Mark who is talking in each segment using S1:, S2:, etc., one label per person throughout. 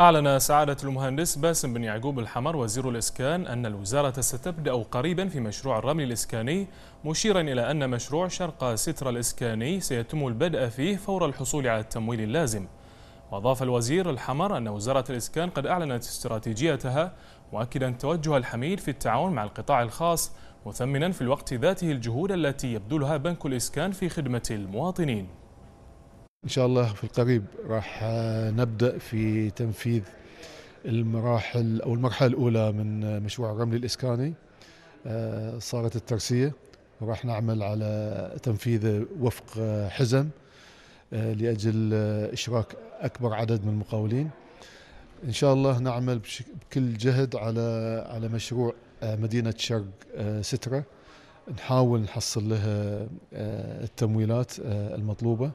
S1: أعلن سعادة المهندس باسم بن يعقوب الحمر وزير الإسكان أن الوزارة ستبدأ قريبا في مشروع الرمل الإسكاني مشيرا إلى أن مشروع شرق سترة الإسكاني سيتم البدء فيه فور الحصول على التمويل اللازم وأضاف الوزير الحمر أن وزارة الإسكان قد أعلنت استراتيجيتها مؤكدا توجه الحميد في التعاون مع القطاع الخاص مثمنا في الوقت ذاته الجهود التي يبذلها بنك الإسكان في خدمة المواطنين
S2: إن شاء الله في القريب راح نبدأ في تنفيذ المراحل أو المرحلة الأولى من مشروع الرمل الإسكاني آه، صارت الترسية وراح نعمل على تنفيذه وفق حزم آه، لأجل إشراك أكبر عدد من المقاولين إن شاء الله نعمل بكل جهد على على مشروع آه، مدينة شرق سترة نحاول نحصل لها التمويلات المطلوبة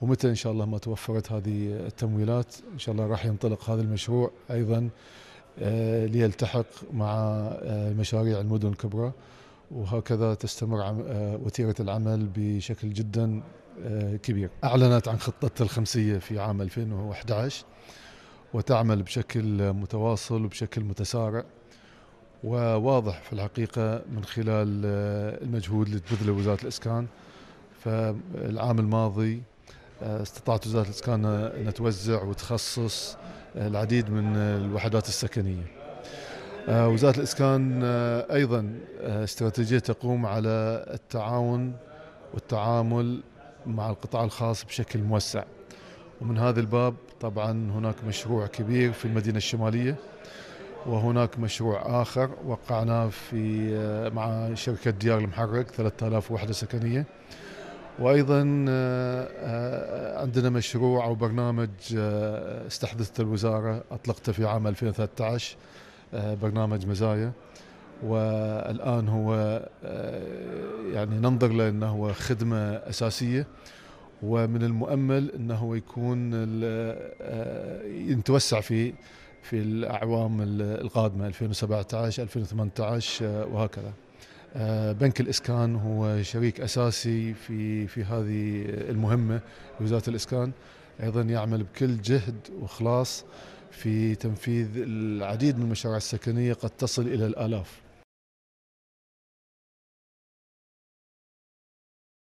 S2: ومتى ان شاء الله ما توفرت هذه التمويلات ان شاء الله راح ينطلق هذا المشروع ايضا آه، ليلتحق مع آه، مشاريع المدن الكبرى وهكذا تستمر آه، وتيره العمل بشكل جدا كبير. اعلنت عن خطتها الخمسيه في عام 2011 وتعمل بشكل متواصل وبشكل متسارع وواضح في الحقيقه من خلال المجهود اللي تبذله وزاره الاسكان فالعام الماضي آه، استطاعت وزاره الاسكان آه، ان توزع وتخصص آه، العديد من الوحدات السكنيه. وزاره الاسكان ايضا استراتيجيه تقوم على التعاون والتعامل مع القطاع الخاص بشكل موسع. ومن هذا الباب طبعا هناك مشروع كبير في المدينه الشماليه وهناك مشروع اخر وقعناه في مع شركه ديار المحرك 3000 وحده سكنيه وايضا آه، آه، عندنا مشروع او برنامج آه، استحدثته الوزاره اطلقته في عام 2013 برنامج مزايا والان هو يعني ننظر له انه هو خدمه اساسيه ومن المؤمل انه يكون يتوسع في في الاعوام القادمه 2017 2018 وهكذا آه، بنك الاسكان هو شريك اساسي في في هذه المهمه وزاره الاسكان ايضا يعمل بكل جهد واخلاص في تنفيذ العديد من المشاريع السكنيه قد تصل الى الالاف